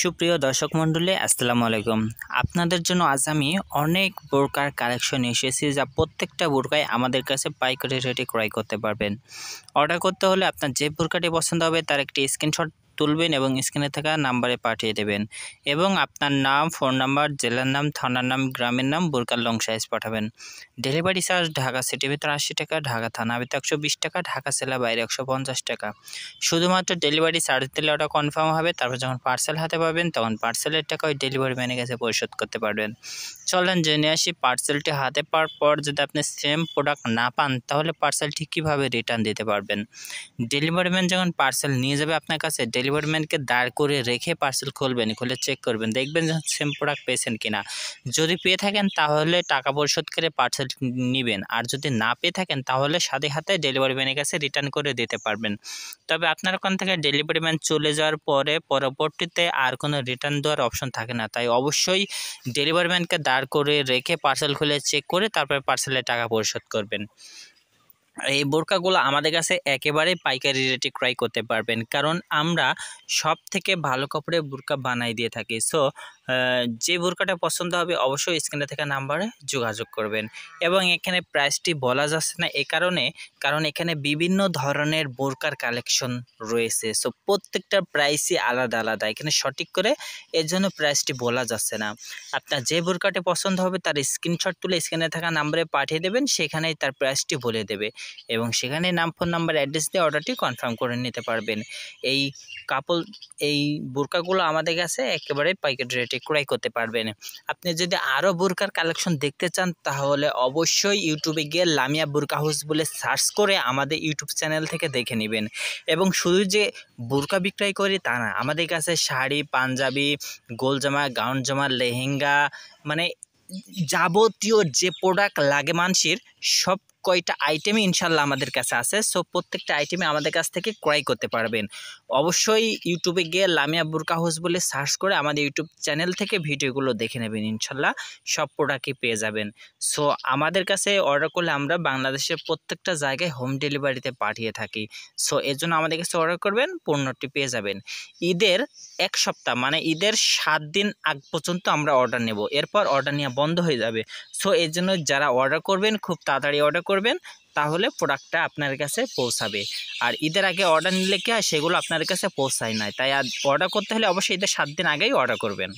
সুপ্রিয় দর্শক মণ্ডলী আসসালামু আলাইকুম আপনাদের জন্য আজ আমি অনেক বোরকার কালেকশন এসেছি যা প্রত্যেকটা বোরকায় আমাদের কাছে পাইকারি রেটে ক্রয় করতে পারবেন অর্ডার করতে হলে আপনার যে বোরকাটি পছন্দ হবে তার একটি স্ক্রিনশট তুলবেন এবং স্ক্রিনে থাকা নাম্বারে পাঠিয়ে দেবেন এবং আপনার নাম ফোন নাম্বার জেলার নাম থানার নাম গ্রামের নাম বোরকার লং সাইজ পাঠাবেন ডেলিভারি চার্জ ঢাকা সিটির ভিতরে আশি টাকা ঢাকা থানা ভিতরে একশো বিশ টাকা ঢাকা সেলা বাইরে একশো পঞ্চাশ টাকা শুধুমাত্র ডেলিভারি চার্জ দিলে ওটা কনফার্ম হবে তারপর যখন পার্সেল হাতে পাবেন তখন পার্সেলের টাকা ওই ডেলিভারি ম্যানের কাছে পরিশোধ করতে পারবেন চলেন জেনে আসি পার্সেলটি হাতে পাওয়ার পর যদি আপনি সেম প্রোডাক্ট না পান তাহলে পার্সেলটি কীভাবে রিটার্ন দিতে পারবেন ডেলিভারি ম্যান যখন পার্সেল নিয়ে যাবে আপনার কাছে ডেলি ডেলিভারিম্যানকে দাঁড় করে রেখে পার্সেল খুলবেন খুলে চেক করবেন দেখবেন যে সেম প্রোডাক্ট পেয়েছেন কিনা যদি পেয়ে থাকেন তাহলে টাকা পরিশোধ করে পার্সেল নেবেন আর যদি না পেয়ে থাকেন তাহলে সাথে হাতে ডেলিভারিম্যানের কাছে রিটার্ন করে দিতে পারবেন তবে আপনার ওখান থেকে ডেলিভারিম্যান চলে যাওয়ার পরে পরবর্তীতে আর কোনো রিটার্ন দেওয়ার অপশন থাকে না তাই অবশ্যই ডেলিভারিম্যানকে দাঁড় করে রেখে পার্সেল খুলে চেক করে তারপরে পার্সেলের টাকা পরিশোধ করবেন এই বোরকাগুলো আমাদের কাছে একেবারে পাইকারি রেটে ক্রয় করতে পারবেন কারণ আমরা সব থেকে ভালো কাপড়ে বোরকা বানাই দিয়ে থাকি সো যে বোরকাটা পছন্দ হবে অবশ্যই স্ক্রিনে থাকা নাম্বারে যোগাযোগ করবেন এবং এখানে প্রাইসটি বলা যাচ্ছে না এ কারণে কারণ এখানে বিভিন্ন ধরনের বোরকার কালেকশন রয়েছে সো প্রত্যেকটা প্রাইসই আলাদা আলাদা এখানে সঠিক করে এর জন্য প্রাইসটি বলা যাচ্ছে না আপনার যে বোরকাটি পছন্দ হবে তার স্ক্রিনশট তুলে স্ক্রিনে থাকা নাম্বারে পাঠিয়ে দেবেন সেখানেই তার প্রাইসটি বলে দেবে এবং সেখানে নাম ফোন নাম্বার অ্যাড্রেস দিয়ে অর্ডারটি কনফার্ম করে নিতে পারবেন এই কাপল এই বোরকাগুলো আমাদের কাছে একেবারে প্যাকেট রেটে ক্রয় করতে পারবেন আপনি যদি আরও বোরকার কালেকশন দেখতে চান তাহলে অবশ্যই ইউটিউবে গিয়ে লামিয়া বোরকা হাউস বলে সার্চ করে আমাদের ইউটিউব চ্যানেল থেকে দেখে নেবেন এবং শুধু যে বোরকা বিক্রয় করি তা না আমাদের কাছে শাড়ি পাঞ্জাবি গোল জামা গাউন জামা লেহেঙ্গা মানে যাবতীয় যে প্রোডাক্ট লাগে মানুষের সব কয়টা আইটেমই ইনশাল্লাহ আমাদের কাছে আছে সো প্রত্যেকটা আইটেমে আমাদের কাছ থেকে ক্রয় করতে পারবেন অবশ্যই ইউটিউবে গিয়ে লামিয়া বুরকা হাউস বলে সার্চ করে আমাদের ইউটিউব চ্যানেল থেকে ভিডিওগুলো দেখে নেবেন ইনশাল্লাহ সব প্রোডাক্টই পেয়ে যাবেন সো আমাদের কাছে অর্ডার করলে আমরা বাংলাদেশের প্রত্যেকটা জায়গায় হোম ডেলিভারিতে পাঠিয়ে থাকি সো এজন্য আমাদের কাছে অর্ডার করবেন পণ্যটি পেয়ে যাবেন ঈদের এক সপ্তাহ মানে ঈদের সাত দিন আগ পর্যন্ত আমরা অর্ডার নেব এরপর অর্ডার নেওয়া বন্ধ হয়ে যাবে সো এর জন্য যারা অর্ডার করবেন খুব তাড়াতাড়ি অর্ডার করবেন করবেন তাহলে প্রোডাক্টটা আপনার কাছে পৌঁছাবে আর ঈদের আগে অর্ডার নিলে কি হয় সেগুলো আপনার কাছে পৌঁছায় না তাই অর্ডার করতে হলে অবশ্যই ঈদের সাত দিন আগেই অর্ডার করবেন